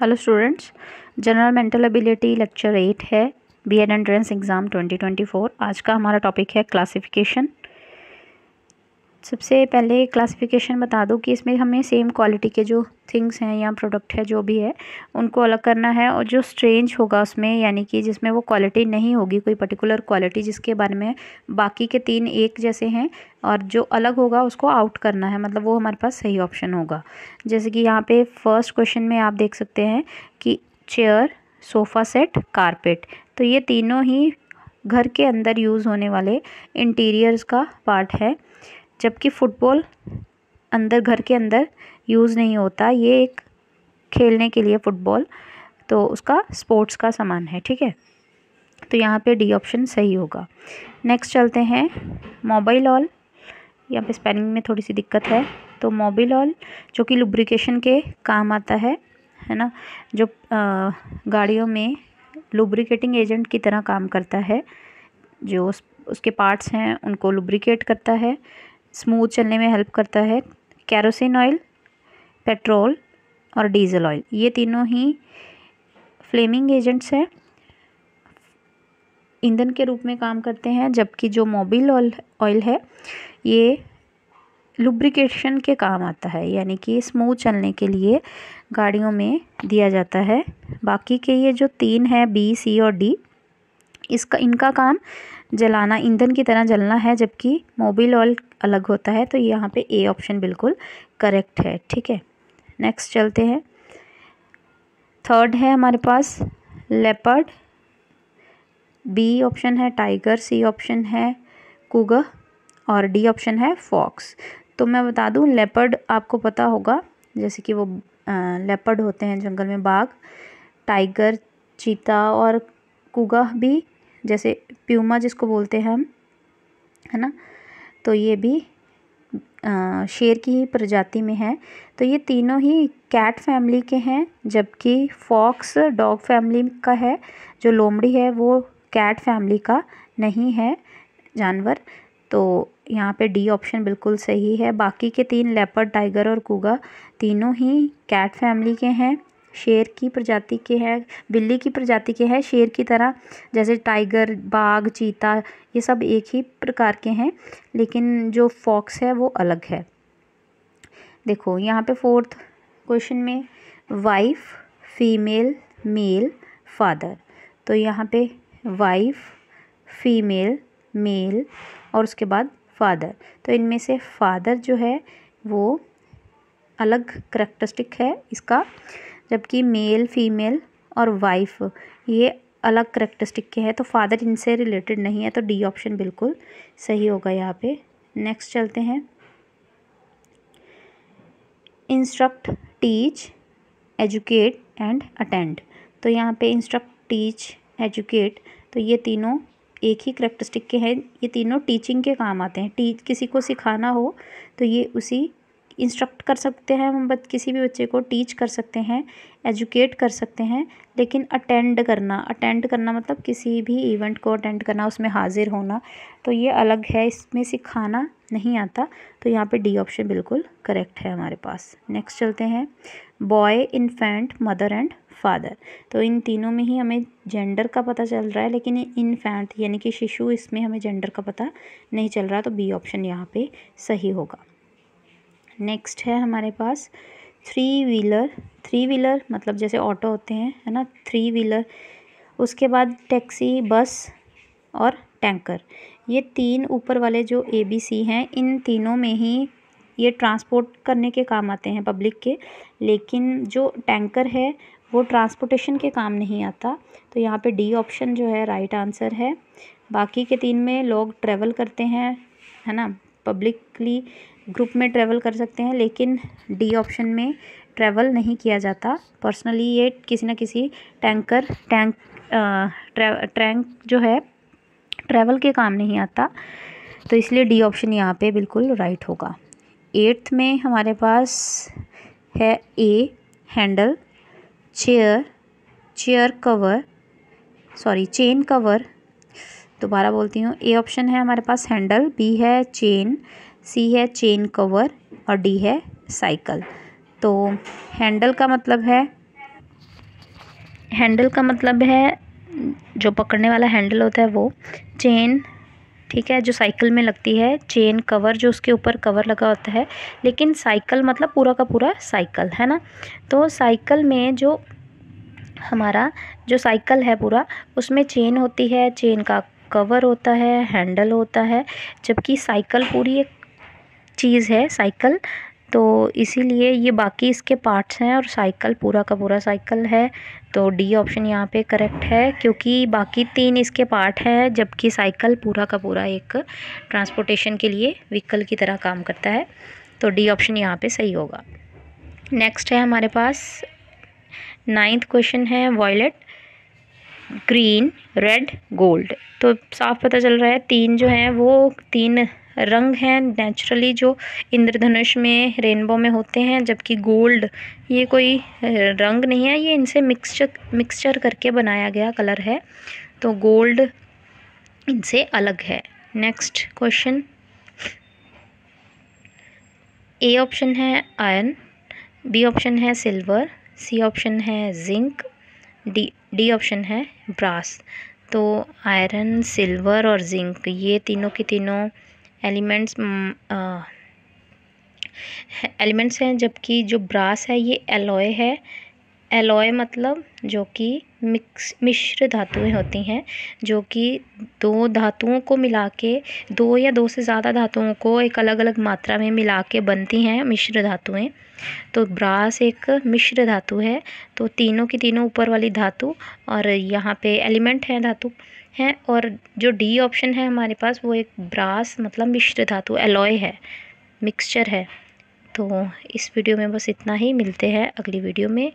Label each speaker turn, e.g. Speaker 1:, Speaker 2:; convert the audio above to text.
Speaker 1: hello students general mental ability lecture eight है B Ed entrance exam 2024 आज का हमारा टॉपिक है क्लासिफिकेशन सबसे पहले क्लासिफिकेशन बता दो कि इसमें हमें सेम क्वालिटी के जो थिंग्स हैं या प्रोडक्ट है जो भी है उनको अलग करना है और जो स्ट्रेंज होगा उसमें यानी कि जिसमें वो क्वालिटी नहीं होगी कोई पर्टिकुलर क्वालिटी जिसके बारे में बाकी के तीन एक जैसे हैं और जो अलग होगा उसको आउट करना है मतलब वो हमारे पास सही ऑप्शन होगा जैसे कि यहाँ पर फर्स्ट क्वेश्चन में आप देख सकते हैं कि चेयर सोफ़ा सेट कारपेट तो ये तीनों ही घर के अंदर यूज़ होने वाले इंटीरियर्स का पार्ट है जबकि फुटबॉल अंदर घर के अंदर यूज़ नहीं होता ये एक खेलने के लिए फुटबॉल तो उसका स्पोर्ट्स का सामान है ठीक है तो यहाँ पे डी ऑप्शन सही होगा नेक्स्ट चलते हैं मोबाइल ऑल यहाँ पे स्पेलिंग में थोड़ी सी दिक्कत है तो मोबिल ऑल जो कि लुब्रिकेशन के काम आता है है ना जो आ, गाड़ियों में लुब्रिकेटिंग एजेंट की तरह काम करता है जो उस, उसके पार्ट्स हैं उनको लुब्रिकेट करता है स्मूथ चलने में हेल्प करता है कैरोसिन ऑयल पेट्रोल और डीजल ऑयल ये तीनों ही फ्लेमिंग एजेंट्स हैं ईंधन के रूप में काम करते हैं जबकि जो मोबिल ऑयल ऑयल है ये लुब्रिकेशन के काम आता है यानी कि स्मूथ चलने के लिए गाड़ियों में दिया जाता है बाकी के ये जो तीन है बी सी और डी इसका इनका काम जलाना ईंधन की तरह जलना है जबकि मोबिल ऑयल अलग होता है तो यहाँ पे ए ऑप्शन बिल्कुल करेक्ट है ठीक है नेक्स्ट चलते हैं थर्ड है हमारे पास लेपर्ड बी ऑप्शन है टाइगर सी ऑप्शन है कुगा और डी ऑप्शन है फॉक्स तो मैं बता दूँ लेपर्ड आपको पता होगा जैसे कि वो लेपर्ड होते हैं जंगल में बाघ टाइगर चीता और कुगा भी जैसे प्यूमा जिसको बोलते हैं हम है ना तो ये भी आ, शेर की ही प्रजाति में है तो ये तीनों ही कैट फैमिली के हैं जबकि फॉक्स डॉग फैमिली का है जो लोमड़ी है वो कैट फैमिली का नहीं है जानवर तो यहाँ पे डी ऑप्शन बिल्कुल सही है बाकी के तीन लेपर्ड टाइगर और कुगा तीनों ही कैट फैमिली के हैं शेर की प्रजाति के हैं बिल्ली की प्रजाति के हैं शेर की तरह जैसे टाइगर बाघ चीता ये सब एक ही प्रकार के हैं लेकिन जो फॉक्स है वो अलग है देखो यहाँ पे फोर्थ क्वेश्चन में वाइफ फीमेल मेल फादर तो यहाँ पे वाइफ फीमेल मेल और उसके बाद फादर तो इनमें से फादर जो है वो अलग करेक्टरिस्टिक है इसका जबकि मेल फीमेल और वाइफ ये अलग करेक्टरिस्टिक के हैं तो फादर इनसे रिलेटेड नहीं है तो डी ऑप्शन बिल्कुल सही होगा यहाँ पे नेक्स्ट चलते हैं instruct teach educate and attend तो यहाँ पे इंस्ट्रक्ट टीच एजुकेट तो ये तीनों एक ही करेक्टरिस्टिक के हैं ये तीनों टीचिंग के काम आते हैं टीच किसी को सिखाना हो तो ये उसी इंस्ट्रक्ट कर सकते हैं हम मतलब किसी भी बच्चे को टीच कर सकते हैं एजुकेट कर सकते हैं लेकिन अटेंड करना अटेंड करना मतलब किसी भी इवेंट को अटेंड करना उसमें हाज़िर होना तो ये अलग है इसमें सिखाना नहीं आता तो यहाँ पे डी ऑप्शन बिल्कुल करेक्ट है हमारे पास नेक्स्ट चलते हैं boy infant mother and father तो इन तीनों में ही हमें जेंडर का पता चल रहा है लेकिन इन्फेंट यानी कि शिशु इसमें हमें जेंडर का पता नहीं चल रहा तो बी ऑप्शन यहाँ पे सही होगा नेक्स्ट है हमारे पास थ्री व्हीलर थ्री व्हीलर मतलब जैसे ऑटो होते हैं है ना थ्री व्हीलर उसके बाद टैक्सी बस और टैंकर ये तीन ऊपर वाले जो ए बी सी हैं इन तीनों में ही ये ट्रांसपोर्ट करने के काम आते हैं पब्लिक के लेकिन जो टैंकर है वो ट्रांसपोर्टेशन के काम नहीं आता तो यहाँ पे डी ऑप्शन जो है राइट आंसर है बाकी के तीन में लोग ट्रेवल करते हैं है ना पब्लिकली ग्रुप में ट्रैवल कर सकते हैं लेकिन डी ऑप्शन में ट्रैवल नहीं किया जाता पर्सनली ये किसी ना किसी टैंकर टैंक ट्रैंक जो है ट्रैवल के काम नहीं आता तो इसलिए डी ऑप्शन यहाँ पे बिल्कुल राइट होगा एट्थ में हमारे पास है A handle chair chair cover sorry chain cover दोबारा बोलती हूँ ए ऑप्शन है हमारे पास हैंडल बी है चेन सी है चेन कवर और डी है साइकिल तो हैंडल का मतलब है हैंडल का मतलब है जो पकड़ने वाला हैंडल होता है वो चेन ठीक है जो साइकिल में लगती है चेन कवर जो उसके ऊपर कवर लगा होता है लेकिन साइकिल मतलब पूरा का पूरा साइकिल है ना तो साइकिल में जो हमारा जो साइकिल है पूरा उसमें चेन होती है चेन का कवर होता है हैंडल होता है जबकि साइकिल पूरी एक चीज़ है साइकिल तो इसीलिए ये बाकी इसके पार्ट्स हैं और साइकिल पूरा का पूरा साइकिल है तो डी ऑप्शन यहाँ पे करेक्ट है क्योंकि बाकी तीन इसके पार्ट हैं जबकि साइकिल पूरा का पूरा एक ट्रांसपोर्टेशन के लिए व्हीकल की तरह काम करता है तो डी ऑप्शन यहाँ पे सही होगा नेक्स्ट है हमारे पास नाइन्थ क्वेश्चन है वॉयलेट ग्रीन रेड गोल्ड तो साफ पता चल रहा है तीन जो हैं वो तीन रंग हैं नेचुरली जो इंद्रधनुष में रेनबो में होते हैं जबकि गोल्ड ये कोई रंग नहीं है ये इनसे मिक्सचर मिक्सचर करके बनाया गया कलर है तो गोल्ड इनसे अलग है नेक्स्ट क्वेश्चन ए ऑप्शन है आयन बी ऑप्शन है सिल्वर सी ऑप्शन है जिंक डी डी ऑप्शन है ब्रास तो आयरन सिल्वर और जिंक ये तीनों के तीनों एलिमेंट्स एलिमेंट्स हैं जबकि जो ब्रास है ये एलॉय है एलॉय मतलब जो कि मिक्स मिश्र धातुएं होती हैं जो कि दो धातुओं को मिला के दो या दो से ज़्यादा धातुओं को एक अलग अलग मात्रा में मिला के बनती हैं मिश्र धातुएं तो ब्रास एक मिश्र धातु है तो तीनों की तीनों ऊपर वाली धातु और यहाँ पे एलिमेंट हैं धातु हैं और जो डी ऑप्शन है हमारे पास वो एक ब्रास मतलब मिश्र धातु एलॉय है मिक्सचर है तो इस वीडियो में बस इतना ही मिलते हैं अगली वीडियो में